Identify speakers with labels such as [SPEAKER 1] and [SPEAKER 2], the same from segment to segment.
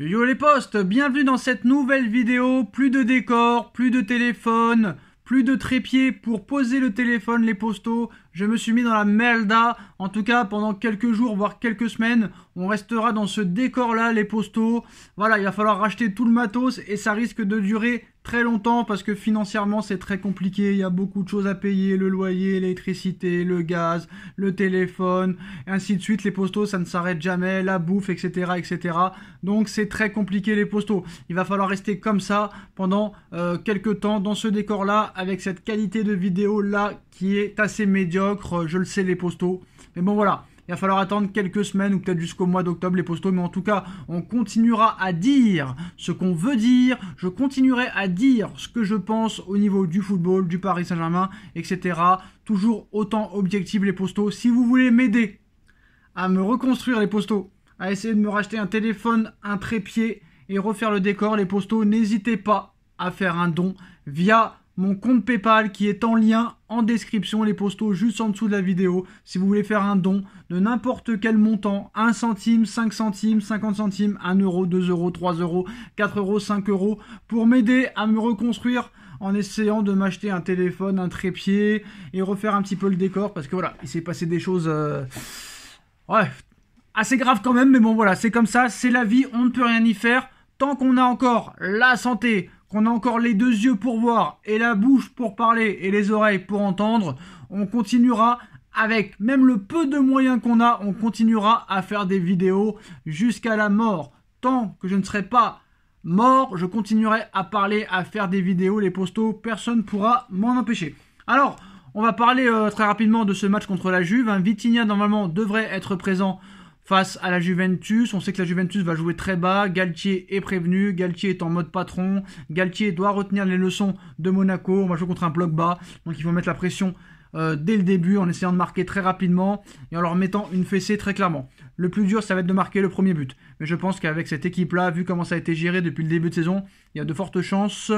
[SPEAKER 1] Yo les postes, bienvenue dans cette nouvelle vidéo, plus de décors, plus de téléphone, plus de trépieds pour poser le téléphone les postaux. je me suis mis dans la merda, en tout cas pendant quelques jours voire quelques semaines, on restera dans ce décor là les postaux. voilà il va falloir racheter tout le matos et ça risque de durer très longtemps parce que financièrement c'est très compliqué, il y a beaucoup de choses à payer, le loyer, l'électricité, le gaz, le téléphone, et ainsi de suite, les postaux ça ne s'arrête jamais, la bouffe, etc. etc. Donc c'est très compliqué les postaux. Il va falloir rester comme ça pendant euh, quelques temps dans ce décor là, avec cette qualité de vidéo là qui est assez médiocre, je le sais les postaux. Mais bon voilà, il va falloir attendre quelques semaines ou peut-être jusqu'au mois d'octobre les postaux, mais en tout cas, on continuera à dire ce qu'on veut dire. Je continuerai à dire ce que je pense au niveau du football, du Paris Saint-Germain, etc. Toujours autant objectif les postaux. Si vous voulez m'aider à me reconstruire les postaux, à essayer de me racheter un téléphone, un trépied et refaire le décor, les postaux, n'hésitez pas à faire un don via mon compte PayPal qui est en lien en description, les postaux juste en dessous de la vidéo. Si vous voulez faire un don de n'importe quel montant, 1 centime, 5 centimes, 50 centimes, 1 euro, 2 euros, 3 euros, 4 euros, 5 euros, pour m'aider à me reconstruire en essayant de m'acheter un téléphone, un trépied et refaire un petit peu le décor parce que voilà, il s'est passé des choses... Euh, ouais, assez grave quand même, mais bon voilà, c'est comme ça, c'est la vie, on ne peut rien y faire. Tant qu'on a encore la santé, qu'on a encore les deux yeux pour voir et la bouche pour parler et les oreilles pour entendre, on continuera avec même le peu de moyens qu'on a, on continuera à faire des vidéos jusqu'à la mort. Tant que je ne serai pas mort, je continuerai à parler, à faire des vidéos, les postaux, personne ne pourra m'en empêcher. Alors, on va parler euh, très rapidement de ce match contre la Juve. Hein. Vitinha, normalement, devrait être présent face à la Juventus. On sait que la Juventus va jouer très bas. Galtier est prévenu. Galtier est en mode patron. Galtier doit retenir les leçons de Monaco. On va jouer contre un bloc bas. Donc il faut mettre la pression euh, dès le début en essayant de marquer très rapidement et en leur mettant une fessée très clairement. Le plus dur, ça va être de marquer le premier but. Mais je pense qu'avec cette équipe-là, vu comment ça a été géré depuis le début de saison, il y a de fortes chances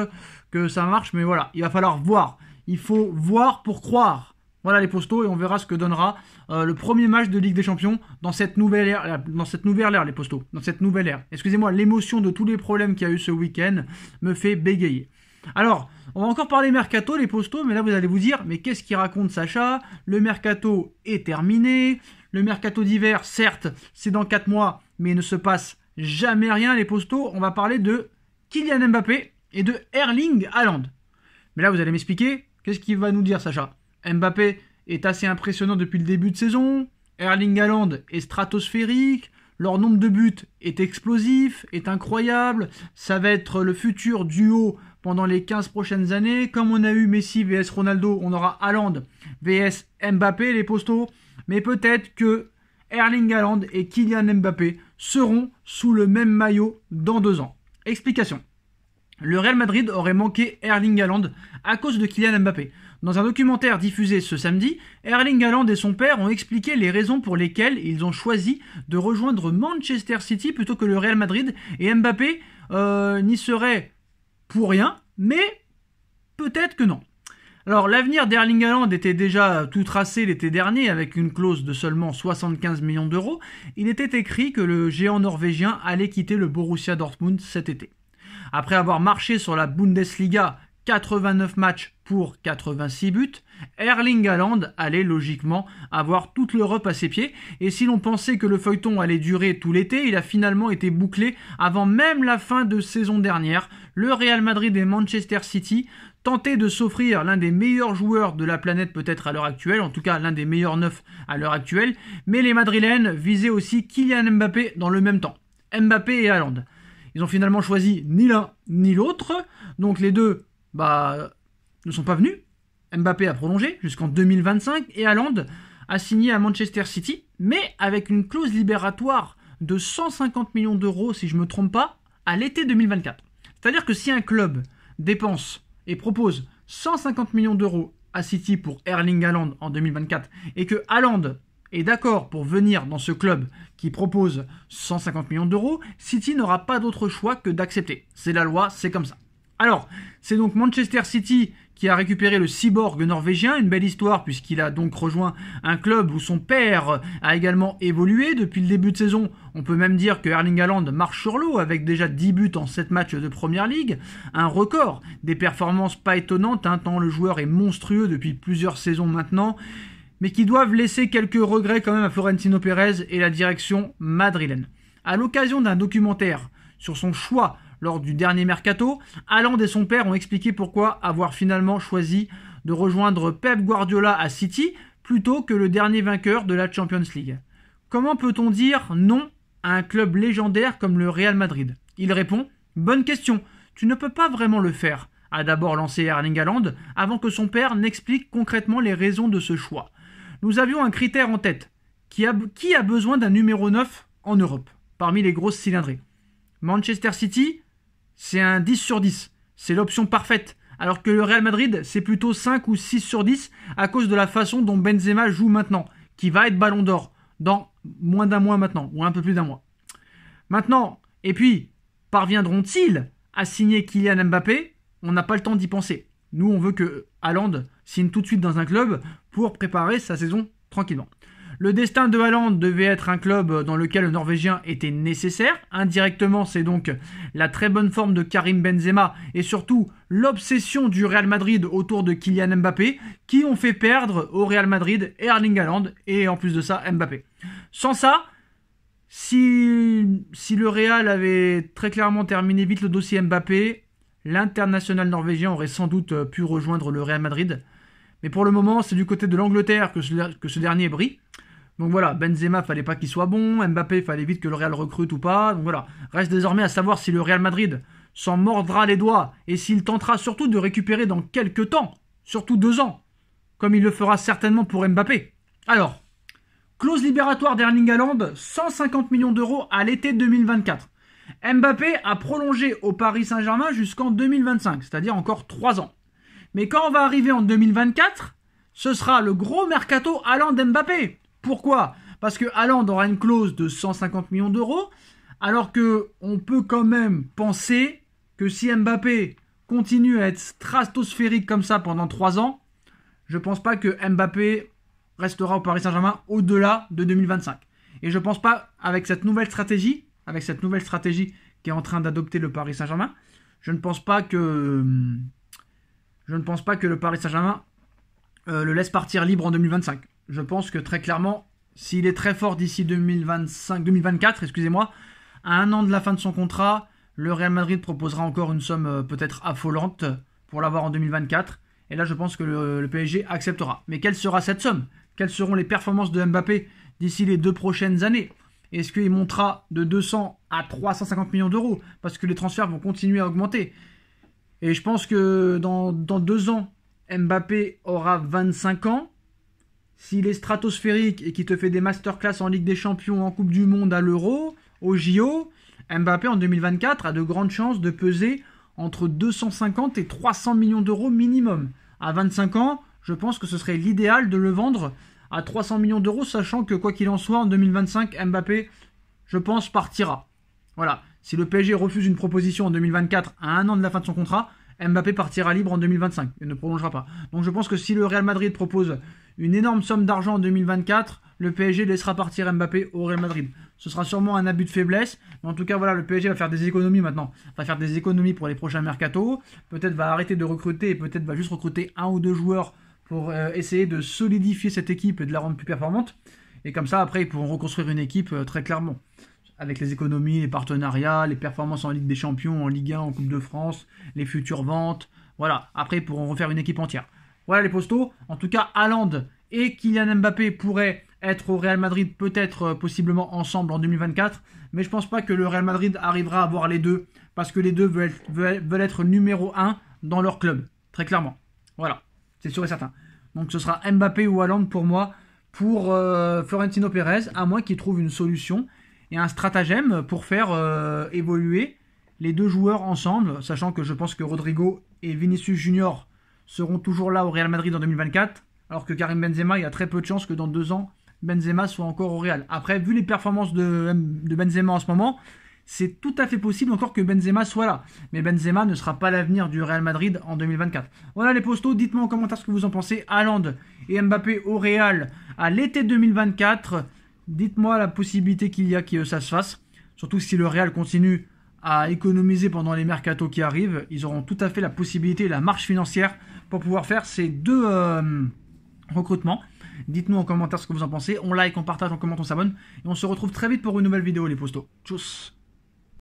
[SPEAKER 1] que ça marche. Mais voilà, il va falloir voir. Il faut voir pour croire. Voilà les postos et on verra ce que donnera euh, le premier match de Ligue des Champions dans cette nouvelle ère, dans cette nouvelle ère les postos, dans cette nouvelle ère. Excusez-moi, l'émotion de tous les problèmes qu'il y a eu ce week-end me fait bégayer. Alors, on va encore parler mercato les postos, mais là vous allez vous dire, mais qu'est-ce qu'il raconte Sacha Le mercato est terminé, le mercato d'hiver, certes, c'est dans 4 mois, mais il ne se passe jamais rien les postos. On va parler de Kylian Mbappé et de Erling Haaland. Mais là vous allez m'expliquer, qu'est-ce qu'il va nous dire Sacha Mbappé est assez impressionnant depuis le début de saison. Erling Haaland est stratosphérique. Leur nombre de buts est explosif, est incroyable. Ça va être le futur duo pendant les 15 prochaines années. Comme on a eu Messi vs Ronaldo, on aura Haaland vs Mbappé, les postaux. Mais peut-être que Erling Haaland et Kylian Mbappé seront sous le même maillot dans deux ans. Explication. Le Real Madrid aurait manqué Erling Haaland à cause de Kylian Mbappé. Dans un documentaire diffusé ce samedi, Erling Haaland et son père ont expliqué les raisons pour lesquelles ils ont choisi de rejoindre Manchester City plutôt que le Real Madrid et Mbappé euh, n'y serait pour rien, mais peut-être que non. Alors l'avenir d'Erling Haaland était déjà tout tracé l'été dernier avec une clause de seulement 75 millions d'euros. Il était écrit que le géant norvégien allait quitter le Borussia Dortmund cet été. Après avoir marché sur la Bundesliga 89 matchs pour 86 buts, Erling Haaland allait logiquement avoir toute l'Europe à ses pieds. Et si l'on pensait que le feuilleton allait durer tout l'été, il a finalement été bouclé avant même la fin de saison dernière. Le Real Madrid et Manchester City tentaient de s'offrir l'un des meilleurs joueurs de la planète peut-être à l'heure actuelle, en tout cas l'un des meilleurs neufs à l'heure actuelle, mais les Madrilènes visaient aussi Kylian Mbappé dans le même temps. Mbappé et Haaland. Ils ont finalement choisi ni l'un ni l'autre. Donc les deux bah, ne sont pas venus. Mbappé a prolongé jusqu'en 2025 et Haaland a signé à Manchester City, mais avec une clause libératoire de 150 millions d'euros, si je ne me trompe pas, à l'été 2024. C'est-à-dire que si un club dépense et propose 150 millions d'euros à City pour Erling Haaland en 2024 et que Haaland et d'accord pour venir dans ce club qui propose 150 millions d'euros, City n'aura pas d'autre choix que d'accepter. C'est la loi, c'est comme ça. Alors, c'est donc Manchester City qui a récupéré le cyborg norvégien, une belle histoire puisqu'il a donc rejoint un club où son père a également évolué depuis le début de saison. On peut même dire que Erling Haaland marche sur l'eau avec déjà 10 buts en 7 matchs de Première Ligue, un record, des performances pas étonnantes hein, tant le joueur est monstrueux depuis plusieurs saisons maintenant mais qui doivent laisser quelques regrets quand même à Florentino Pérez et la direction madrilène. À l'occasion d'un documentaire sur son choix lors du dernier mercato, Allende et son père ont expliqué pourquoi avoir finalement choisi de rejoindre Pep Guardiola à City plutôt que le dernier vainqueur de la Champions League. Comment peut-on dire non à un club légendaire comme le Real Madrid Il répond Bonne question, tu ne peux pas vraiment le faire, a d'abord lancé Erling Haaland avant que son père n'explique concrètement les raisons de ce choix nous avions un critère en tête. Qui a, besoin d'un numéro 9 en Europe, parmi les grosses cylindrées Manchester City, c'est un 10 sur 10. C'est l'option parfaite. Alors que le Real Madrid, c'est plutôt 5 ou 6 sur 10 à cause de la façon dont Benzema joue maintenant, qui va être ballon d'or dans moins d'un mois maintenant, ou un peu plus d'un mois. Maintenant, et puis, parviendront-ils à signer Kylian Mbappé On n'a pas le temps d'y penser. Nous, on veut que Haaland signe tout de suite dans un club pour préparer sa saison tranquillement. Le destin de Haaland devait être un club dans lequel le Norvégien était nécessaire. Indirectement, c'est donc la très bonne forme de Karim Benzema et surtout l'obsession du Real Madrid autour de Kylian Mbappé qui ont fait perdre au Real Madrid Erling Haaland et en plus de ça Mbappé. Sans ça, si, si le Real avait très clairement terminé vite le dossier Mbappé, L'international norvégien aurait sans doute euh, pu rejoindre le Real Madrid. Mais pour le moment, c'est du côté de l'Angleterre que, ce, dernier brille. Donc voilà, Benzema, fallait pas qu'il soit bon. Mbappé, fallait vite que le Real recrute ou pas. Donc voilà, reste désormais à savoir si le Real Madrid s'en mordra les doigts et s'il tentera surtout de récupérer dans quelques temps, surtout deux ans, comme il le fera certainement pour Mbappé. Alors, clause libératoire d'Erling Haaland, 150 millions d'euros à l'été 2024. Mbappé a prolongé au Paris Saint-Germain jusqu'en 2025, c'est-à-dire encore 3 ans. Mais quand on va arriver en 2024, ce sera le gros mercato allant d'Mbappé. Pourquoi Parce que Allende aura une clause de 150 millions d'euros, alors que on peut quand même penser que si Mbappé continue à être stratosphérique comme ça pendant 3 ans, je pense pas que Mbappé restera au Paris Saint-Germain au-delà de 2025. Et je pense pas, avec cette nouvelle stratégie, avec cette nouvelle stratégie qui est en train d'adopter le Paris Saint-Germain, je ne pense pas que je ne pense pas que le Paris Saint-Germain euh, le laisse partir libre en 2025. Je pense que très clairement, s'il est très fort d'ici 2025, 2024, excusez-moi, à un an de la fin de son contrat, le Real Madrid proposera encore une somme euh, peut-être affolante pour l'avoir en 2024. Et là, je pense que le, PSG acceptera. Mais quelle sera cette somme Quelles seront les performances de Mbappé d'ici les deux prochaines années est-ce qu'il montera de 200 à 350 millions d'euros Parce que les transferts vont continuer à augmenter. Et je pense que dans, deux ans, Mbappé aura 25 ans. S'il est stratosphérique et qu'il te fait des masterclass en Ligue des Champions, en Coupe du Monde, à l'Euro, au JO, Mbappé en 2024 a de grandes chances de peser entre 250 et 300 millions d'euros minimum. À 25 ans, je pense que ce serait l'idéal de le vendre à 300 millions d'euros, sachant que quoi qu'il en soit, en 2025, Mbappé, je pense, partira. Voilà. Si le PSG refuse une proposition en 2024, à un an de la fin de son contrat, Mbappé partira libre en 2025 et ne prolongera pas. Donc je pense que si le Real Madrid propose une énorme somme d'argent en 2024, le PSG laissera partir Mbappé au Real Madrid. Ce sera sûrement un abus de faiblesse, mais en tout cas voilà, le PSG va faire des économies maintenant, va faire des économies pour les prochains mercato, peut-être va arrêter de recruter et peut-être va juste recruter un ou deux joueurs pour euh, essayer de solidifier cette équipe et de la rendre plus performante. Et comme ça, après, ils pourront reconstruire une équipe euh, très clairement. Avec les économies, les partenariats, les performances en Ligue des Champions, en Ligue 1, en Coupe de France, les futures ventes. Voilà. Après, ils pourront refaire une équipe entière. Voilà les postaux. En tout cas, Haaland et Kylian Mbappé pourraient être au Real Madrid, peut-être euh, possiblement ensemble en 2024. Mais je pense pas que le Real Madrid arrivera à avoir les deux. Parce que les deux veulent être, veulent être numéro 1 dans leur club. Très clairement. Voilà. C'est sûr et certain. Donc ce sera Mbappé ou Haaland pour moi, pour euh, Florentino Pérez, à moins qu'il trouve une solution et un stratagème pour faire euh, évoluer les deux joueurs ensemble, sachant que je pense que Rodrigo et Vinicius Junior seront toujours là au Real Madrid en 2024, alors que Karim Benzema, il y a très peu de chances que dans deux ans, Benzema soit encore au Real. Après, vu les performances de, de Benzema en ce moment, c'est tout à fait possible encore que Benzema soit là. Mais Benzema ne sera pas l'avenir du Real Madrid en 2024. Voilà les postos, dites-moi en commentaire ce que vous en pensez. Allende et Mbappé au Real à l'été 2024. Dites-moi la possibilité qu'il y a que ça se fasse. Surtout si le Real continue à économiser pendant les mercatos qui arrivent, ils auront tout à fait la possibilité, la marge financière pour pouvoir faire ces deux euh, recrutements. Dites-nous en commentaire ce que vous en pensez. On like, on partage, on commente, on s'abonne. Et on se retrouve très vite pour une nouvelle vidéo, les postos. Tchuss